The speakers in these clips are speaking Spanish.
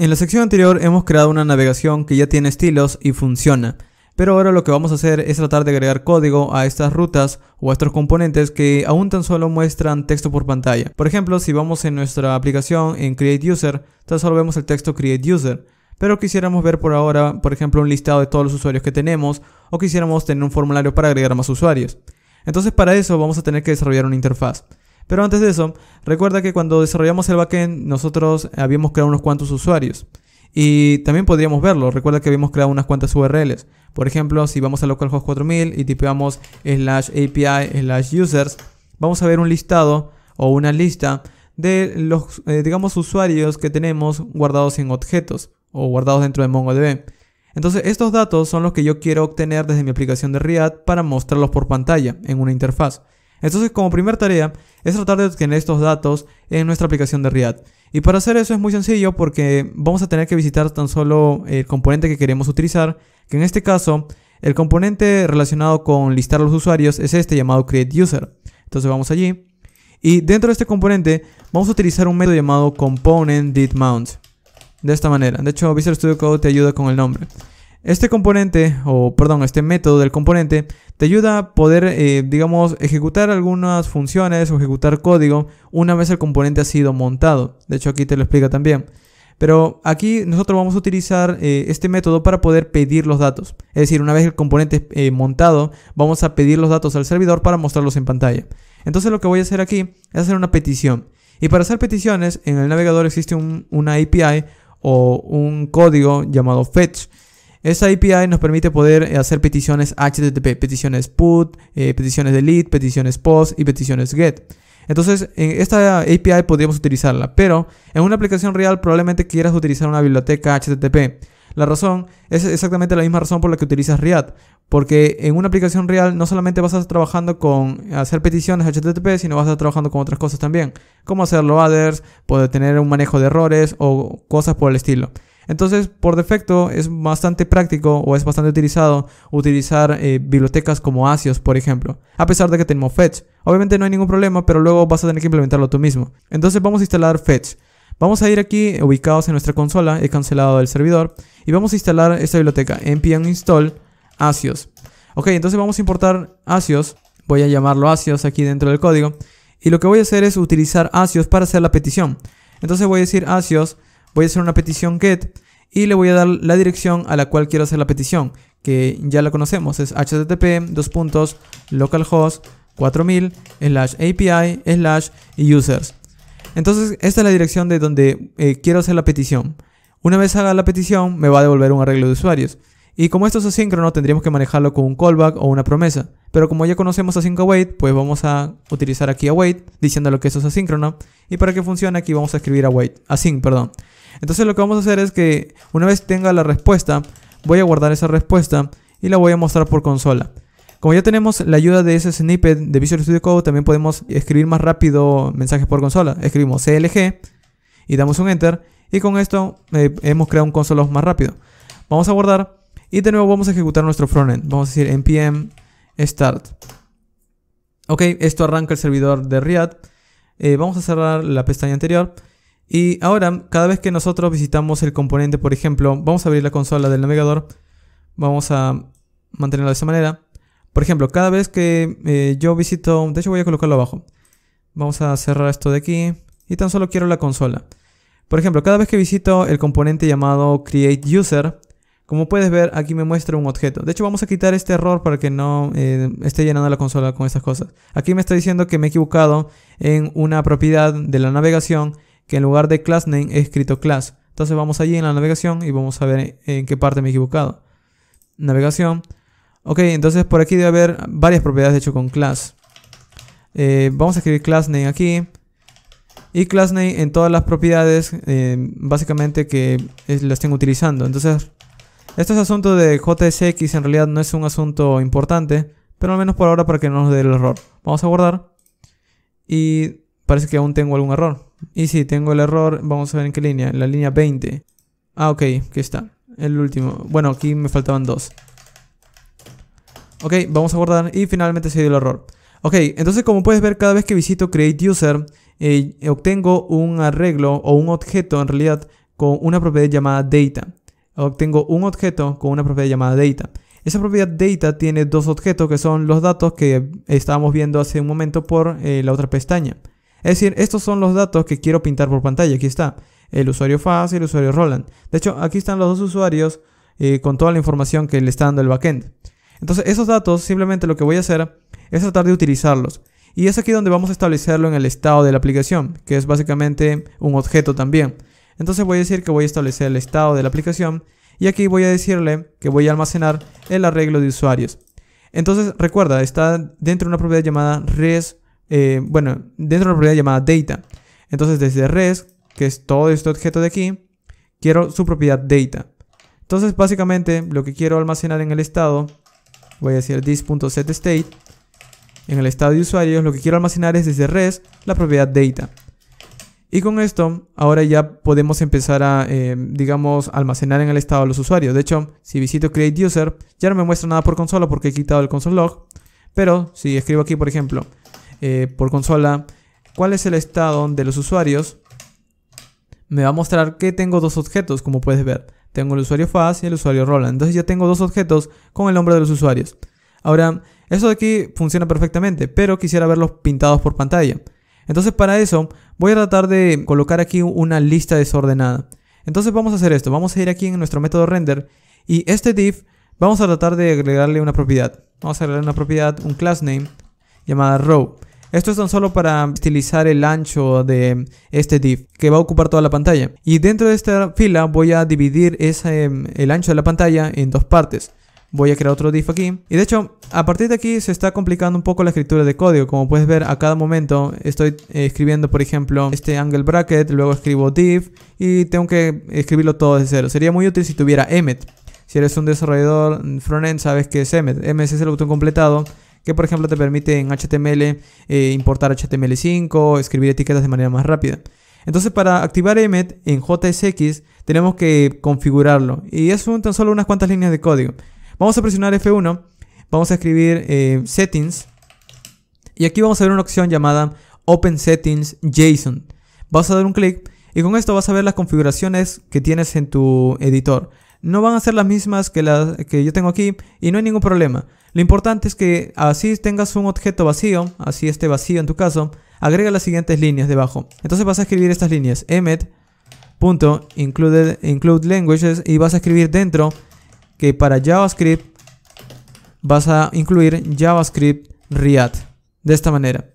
En la sección anterior hemos creado una navegación que ya tiene estilos y funciona, pero ahora lo que vamos a hacer es tratar de agregar código a estas rutas o a estos componentes que aún tan solo muestran texto por pantalla. Por ejemplo, si vamos en nuestra aplicación en Create User, tan solo vemos el texto Create User, pero quisiéramos ver por ahora, por ejemplo, un listado de todos los usuarios que tenemos o quisiéramos tener un formulario para agregar más usuarios. Entonces para eso vamos a tener que desarrollar una interfaz. Pero antes de eso, recuerda que cuando desarrollamos el backend, nosotros habíamos creado unos cuantos usuarios. Y también podríamos verlo. Recuerda que habíamos creado unas cuantas URLs. Por ejemplo, si vamos a localhost 4000 y tipeamos slash API slash users, vamos a ver un listado o una lista de los, eh, digamos, usuarios que tenemos guardados en objetos o guardados dentro de MongoDB. Entonces, estos datos son los que yo quiero obtener desde mi aplicación de React para mostrarlos por pantalla en una interfaz. Entonces, como primera tarea, es tratar de obtener estos datos en nuestra aplicación de React. Y para hacer eso es muy sencillo porque vamos a tener que visitar tan solo el componente que queremos utilizar, que en este caso, el componente relacionado con listar los usuarios es este llamado createUser. Entonces vamos allí. Y dentro de este componente vamos a utilizar un método llamado componentDidMount. De esta manera. De hecho, Visual Studio Code te ayuda con el nombre. Este componente, o perdón, este método del componente, te ayuda a poder, eh, digamos, ejecutar algunas funciones o ejecutar código una vez el componente ha sido montado. De hecho, aquí te lo explica también. Pero aquí nosotros vamos a utilizar eh, este método para poder pedir los datos. Es decir, una vez el componente eh, montado, vamos a pedir los datos al servidor para mostrarlos en pantalla. Entonces lo que voy a hacer aquí es hacer una petición. Y para hacer peticiones, en el navegador existe una API o un código llamado fetch esa API nos permite poder eh, hacer peticiones HTTP, peticiones put, eh, peticiones delete, peticiones post y peticiones get. Entonces, en esta API podríamos utilizarla, pero en una aplicación real probablemente quieras utilizar una biblioteca HTTP. La razón es exactamente la misma razón por la que utilizas React, porque en una aplicación real no solamente vas a estar trabajando con hacer peticiones HTTP, sino vas a estar trabajando con otras cosas también, como hacer loaders, poder tener un manejo de errores o cosas por el estilo. Entonces, por defecto, es bastante práctico o es bastante utilizado utilizar eh, bibliotecas como Asios, por ejemplo, a pesar de que tenemos Fetch. Obviamente no hay ningún problema, pero luego vas a tener que implementarlo tú mismo. Entonces vamos a instalar Fetch. Vamos a ir aquí, ubicados en nuestra consola, he cancelado el servidor, y vamos a instalar esta biblioteca, npm install asios. Ok, entonces vamos a importar asios, voy a llamarlo asios aquí dentro del código, y lo que voy a hacer es utilizar asios para hacer la petición. Entonces voy a decir asios voy a hacer una petición get y le voy a dar la dirección a la cual quiero hacer la petición, que ya la conocemos, es http dos puntos localhost 4000 slash api slash users. Entonces esta es la dirección de donde eh, quiero hacer la petición. Una vez haga la petición me va a devolver un arreglo de usuarios. Y como esto es asíncrono tendríamos que manejarlo con un callback o una promesa. Pero como ya conocemos async await, pues vamos a utilizar aquí await diciéndole que eso es asíncrono. Y para que funcione aquí vamos a escribir await, async, perdón. Entonces lo que vamos a hacer es que una vez tenga la respuesta, voy a guardar esa respuesta y la voy a mostrar por consola. Como ya tenemos la ayuda de ese snippet de Visual Studio Code, también podemos escribir más rápido mensajes por consola. Escribimos CLG y damos un enter y con esto eh, hemos creado un console más rápido. Vamos a guardar y de nuevo vamos a ejecutar nuestro frontend. Vamos a decir npm start. Ok, esto arranca el servidor de React. Eh, vamos a cerrar la pestaña anterior y ahora, cada vez que nosotros visitamos el componente, por ejemplo, vamos a abrir la consola del navegador, vamos a mantenerlo de esa manera. Por ejemplo, cada vez que eh, yo visito, de hecho voy a colocarlo abajo. Vamos a cerrar esto de aquí y tan solo quiero la consola. Por ejemplo, cada vez que visito el componente llamado create user, como puedes ver aquí me muestra un objeto. De hecho vamos a quitar este error para que no eh, esté llenando la consola con estas cosas. Aquí me está diciendo que me he equivocado en una propiedad de la navegación que en lugar de class he escrito class. Entonces vamos allí en la navegación y vamos a ver en qué parte me he equivocado. Navegación. Ok, entonces por aquí debe haber varias propiedades de hecho con class. Eh, vamos a escribir ClassName aquí. Y className en todas las propiedades eh, básicamente que la estén utilizando. Entonces, este es asunto de JSX en realidad no es un asunto importante. Pero al menos por ahora para que no nos dé el error. Vamos a guardar. Y parece que aún tengo algún error. Y si tengo el error, vamos a ver en qué línea. en La línea 20. Ah, ok, aquí está. El último. Bueno, aquí me faltaban dos. Ok, vamos a guardar y finalmente se dio el error. Ok, entonces como puedes ver, cada vez que visito Create User, eh, obtengo un arreglo o un objeto en realidad con una propiedad llamada Data. Obtengo un objeto con una propiedad llamada Data. Esa propiedad Data tiene dos objetos que son los datos que estábamos viendo hace un momento por eh, la otra pestaña. Es decir, estos son los datos que quiero pintar por pantalla. Aquí está el usuario Faz y el usuario Roland. De hecho, aquí están los dos usuarios eh, con toda la información que le está dando el backend. Entonces, esos datos simplemente lo que voy a hacer es tratar de utilizarlos. Y es aquí donde vamos a establecerlo en el estado de la aplicación, que es básicamente un objeto también. Entonces voy a decir que voy a establecer el estado de la aplicación y aquí voy a decirle que voy a almacenar el arreglo de usuarios. Entonces recuerda, está dentro de una propiedad llamada res eh, bueno, dentro de una propiedad llamada data. Entonces desde res, que es todo este objeto de aquí, quiero su propiedad data. Entonces básicamente lo que quiero almacenar en el estado, voy a decir this.setState, en el estado de usuarios lo que quiero almacenar es desde res la propiedad data. Y con esto, ahora ya podemos empezar a, eh, digamos, almacenar en el estado los usuarios. De hecho, si visito create user, ya no me muestra nada por consola porque he quitado el console log. Pero si escribo aquí, por ejemplo, eh, por consola, cuál es el estado de los usuarios, me va a mostrar que tengo dos objetos, como puedes ver. Tengo el usuario Faz y el usuario Roland. Entonces ya tengo dos objetos con el nombre de los usuarios. Ahora, eso de aquí funciona perfectamente, pero quisiera verlos pintados por pantalla. Entonces para eso voy a tratar de colocar aquí una lista desordenada. Entonces vamos a hacer esto, vamos a ir aquí en nuestro método render y este div vamos a tratar de agregarle una propiedad. Vamos a agregarle una propiedad, un class name llamada row. Esto es tan solo para estilizar el ancho de este div que va a ocupar toda la pantalla. Y dentro de esta fila voy a dividir em, el ancho de la pantalla en dos partes. Voy a crear otro div aquí. Y de hecho, a partir de aquí se está complicando un poco la escritura de código. Como puedes ver, a cada momento estoy eh, escribiendo, por ejemplo, este angle bracket, luego escribo div y tengo que escribirlo todo desde cero. Sería muy útil si tuviera emmet. Si eres un desarrollador mm, frontend, sabes que es emmet. es el botón completado que por ejemplo te permite en HTML eh, importar HTML5, escribir etiquetas de manera más rápida. Entonces para activar Emmet en JSX tenemos que configurarlo y es tan solo unas cuantas líneas de código. Vamos a presionar F1, vamos a escribir eh, settings y aquí vamos a ver una opción llamada Open Settings JSON. Vas a dar un clic y con esto vas a ver las configuraciones que tienes en tu editor no van a ser las mismas que las que yo tengo aquí y no hay ningún problema. Lo importante es que así tengas un objeto vacío, así esté vacío en tu caso, agrega las siguientes líneas debajo. Entonces vas a escribir estas líneas, emmet languages y vas a escribir dentro que para JavaScript vas a incluir JavaScript React de esta manera.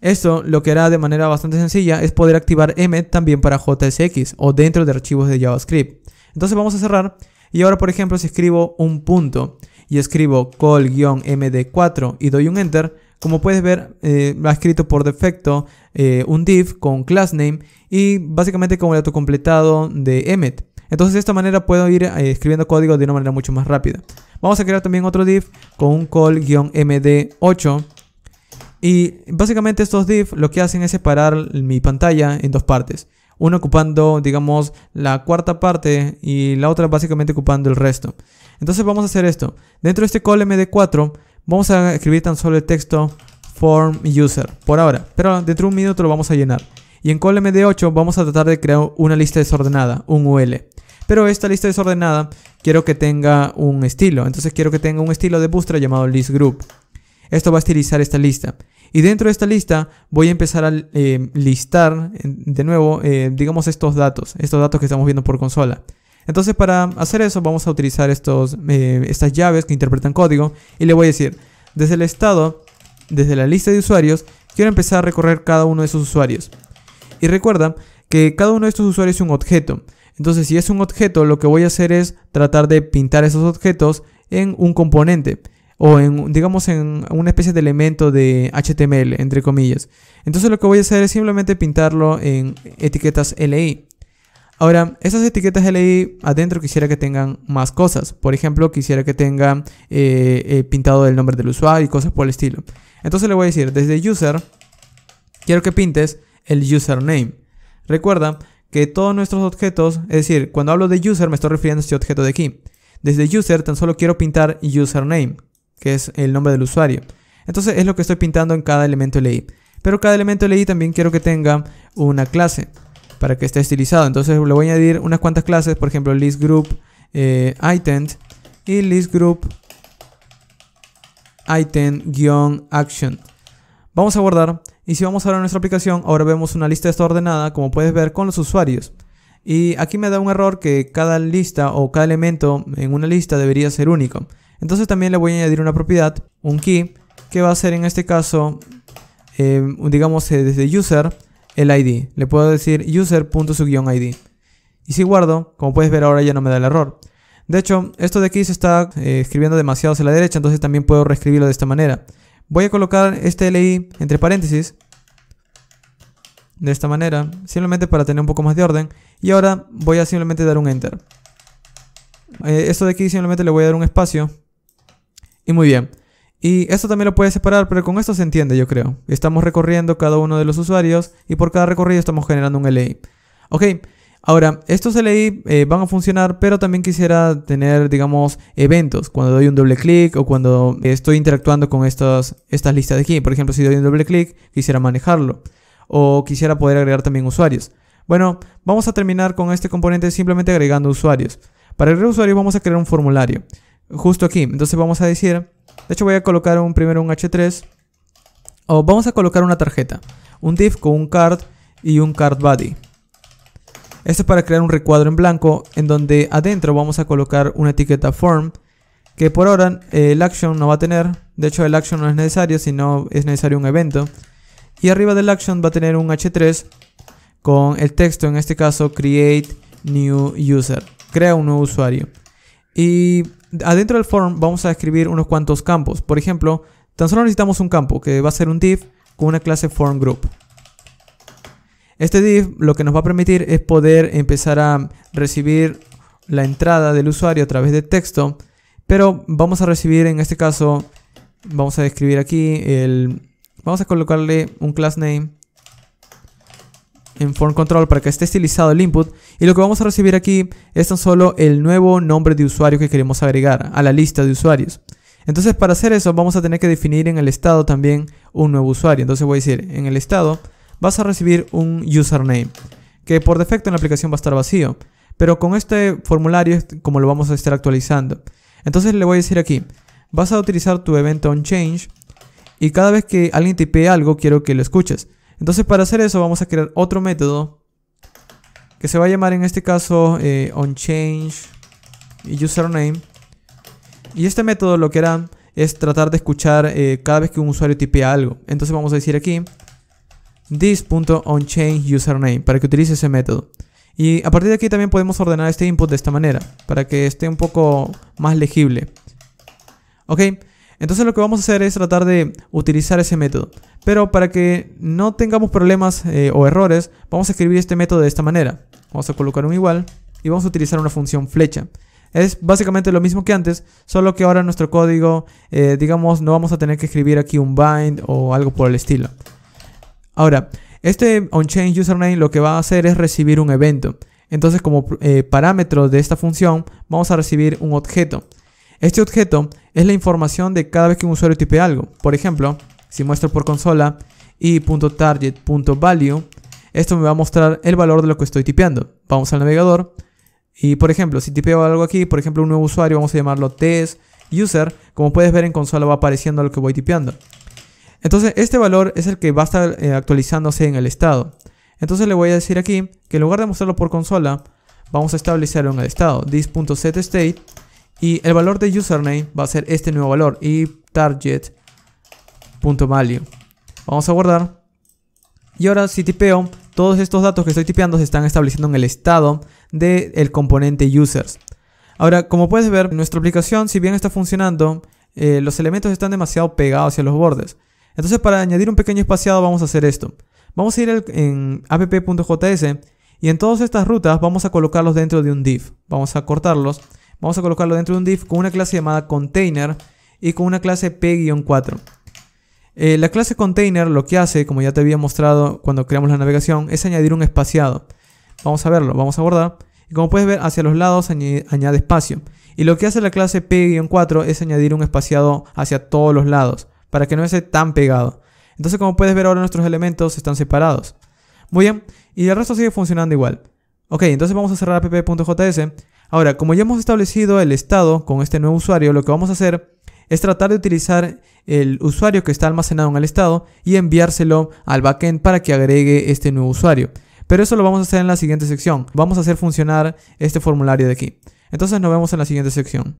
Esto lo que hará de manera bastante sencilla es poder activar emet también para JSX o dentro de archivos de JavaScript. Entonces vamos a cerrar. Y ahora, por ejemplo, si escribo un punto y escribo call-md4 y doy un enter, como puedes ver, eh, ha escrito por defecto eh, un div con class name y básicamente como el completado de emmet. Entonces de esta manera puedo ir eh, escribiendo código de una manera mucho más rápida. Vamos a crear también otro div con un call-md8 y básicamente estos div lo que hacen es separar mi pantalla en dos partes una ocupando, digamos, la cuarta parte y la otra básicamente ocupando el resto. Entonces vamos a hacer esto. Dentro de este call md4 vamos a escribir tan solo el texto form user por ahora, pero dentro de un minuto lo vamos a llenar. Y en call md8 vamos a tratar de crear una lista desordenada, un ul. Pero esta lista desordenada quiero que tenga un estilo, entonces quiero que tenga un estilo de bootstrap llamado list group. Esto va a estilizar esta lista. Y dentro de esta lista voy a empezar a eh, listar de nuevo, eh, digamos, estos datos, estos datos que estamos viendo por consola. Entonces para hacer eso vamos a utilizar estos, eh, estas llaves que interpretan código y le voy a decir, desde el estado, desde la lista de usuarios, quiero empezar a recorrer cada uno de esos usuarios. Y recuerda que cada uno de estos usuarios es un objeto. Entonces si es un objeto lo que voy a hacer es tratar de pintar esos objetos en un componente o en, digamos en una especie de elemento de HTML, entre comillas. Entonces lo que voy a hacer es simplemente pintarlo en etiquetas LI. Ahora, esas etiquetas LI adentro quisiera que tengan más cosas. Por ejemplo, quisiera que tenga eh, eh, pintado el nombre del usuario y cosas por el estilo. Entonces le voy a decir, desde user, quiero que pintes el username. Recuerda que todos nuestros objetos, es decir, cuando hablo de user me estoy refiriendo a este objeto de aquí. Desde user tan solo quiero pintar username, que es el nombre del usuario. Entonces es lo que estoy pintando en cada elemento LI. Pero cada elemento LI también quiero que tenga una clase para que esté estilizado. Entonces le voy a añadir unas cuantas clases, por ejemplo, list group eh, item y list group item-action. Vamos a guardar y si vamos ahora a nuestra aplicación, ahora vemos una lista desordenada, como puedes ver, con los usuarios. Y aquí me da un error que cada lista o cada elemento en una lista debería ser único. Entonces también le voy a añadir una propiedad, un key, que va a ser en este caso, eh, digamos eh, desde user, el ID. Le puedo decir usersub id Y si guardo, como puedes ver ahora ya no me da el error. De hecho, esto de aquí se está eh, escribiendo demasiado hacia la derecha, entonces también puedo reescribirlo de esta manera. Voy a colocar este li entre paréntesis, de esta manera, simplemente para tener un poco más de orden. Y ahora voy a simplemente dar un enter. esto de aquí simplemente le voy a dar un espacio y muy bien. Y esto también lo puedes separar, pero con esto se entiende, yo creo. Estamos recorriendo cada uno de los usuarios y por cada recorrido estamos generando un LI. Ok, ahora, estos LI eh, van a funcionar, pero también quisiera tener, digamos, eventos. Cuando doy un doble clic o cuando estoy interactuando con estas, estas listas de aquí. Por ejemplo, si doy un doble clic, quisiera manejarlo. O quisiera poder agregar también usuarios. Bueno, vamos a terminar con este componente simplemente agregando usuarios. Para agregar usuario vamos a crear un formulario justo aquí. Entonces vamos a decir, de hecho voy a colocar un, primero un H3 o vamos a colocar una tarjeta, un div con un card y un card body. Esto es para crear un recuadro en blanco en donde adentro vamos a colocar una etiqueta form que por ahora eh, el action no va a tener, de hecho el action no es necesario, sino es necesario un evento. Y arriba del action va a tener un H3 con el texto, en este caso create new user, crea un nuevo usuario. Y adentro del form vamos a escribir unos cuantos campos. Por ejemplo, tan solo necesitamos un campo que va a ser un div con una clase form group. Este div lo que nos va a permitir es poder empezar a recibir la entrada del usuario a través de texto, pero vamos a recibir en este caso, vamos a escribir aquí el, vamos a colocarle un class name en Form Control para que esté estilizado el input y lo que vamos a recibir aquí es tan solo el nuevo nombre de usuario que queremos agregar a la lista de usuarios. Entonces para hacer eso vamos a tener que definir en el estado también un nuevo usuario. Entonces voy a decir en el estado vas a recibir un username que por defecto en la aplicación va a estar vacío. Pero con este formulario como lo vamos a estar actualizando. Entonces le voy a decir aquí, vas a utilizar tu evento on change y cada vez que alguien tipee algo quiero que lo escuches. Entonces para hacer eso vamos a crear otro método que se va a llamar en este caso eh, y username. Y este método lo que hará es tratar de escuchar eh, cada vez que un usuario tipea algo. Entonces vamos a decir aquí this.onChangeUsername para que utilice ese método. Y a partir de aquí también podemos ordenar este input de esta manera para que esté un poco más legible. Ok, entonces lo que vamos a hacer es tratar de utilizar ese método. Pero para que no tengamos problemas eh, o errores, vamos a escribir este método de esta manera. Vamos a colocar un igual y vamos a utilizar una función flecha. Es básicamente lo mismo que antes, solo que ahora nuestro código, eh, digamos, no vamos a tener que escribir aquí un bind o algo por el estilo. Ahora, este onChangeUserName lo que va a hacer es recibir un evento. Entonces como eh, parámetro de esta función vamos a recibir un objeto. Este objeto es la información de cada vez que un usuario tipe algo. Por ejemplo, si muestro por consola y esto me va a mostrar el valor de lo que estoy tipeando. Vamos al navegador y por ejemplo, si tipeo algo aquí, por ejemplo un nuevo usuario, vamos a llamarlo testUser user, como puedes ver en consola va apareciendo lo que voy tipeando. Entonces este valor es el que va a estar eh, actualizándose en el estado. Entonces le voy a decir aquí que en lugar de mostrarlo por consola, vamos a establecerlo en el estado. This.setState y el valor de username va a ser este nuevo valor. Y target.value. Vamos a guardar. Y ahora si tipeo, todos estos datos que estoy tipeando se están estableciendo en el estado del componente users. Ahora, como puedes ver, nuestra aplicación, si bien está funcionando, eh, los elementos están demasiado pegados hacia los bordes. Entonces, para añadir un pequeño espaciado, vamos a hacer esto. Vamos a ir en app.js y en todas estas rutas vamos a colocarlos dentro de un div. Vamos a cortarlos Vamos a colocarlo dentro de un div con una clase llamada container y con una clase p-4. Eh, la clase container lo que hace, como ya te había mostrado cuando creamos la navegación, es añadir un espaciado. Vamos a verlo, vamos a abordar. Y como puedes ver, hacia los lados añade, espacio. Y lo que hace la clase P-4 es añadir un espaciado hacia todos los lados, para que no esté tan pegado. Entonces, como puedes ver ahora, nuestros elementos están separados. Muy bien, y el resto sigue funcionando igual. Ok, entonces vamos a cerrar app.js Ahora, como ya hemos establecido el estado con este nuevo usuario, lo que vamos a hacer es tratar de utilizar el usuario que está almacenado en el estado y enviárselo al backend para que agregue este nuevo usuario. Pero eso lo vamos a hacer en la siguiente sección. Vamos a hacer funcionar este formulario de aquí. Entonces nos vemos en la siguiente sección.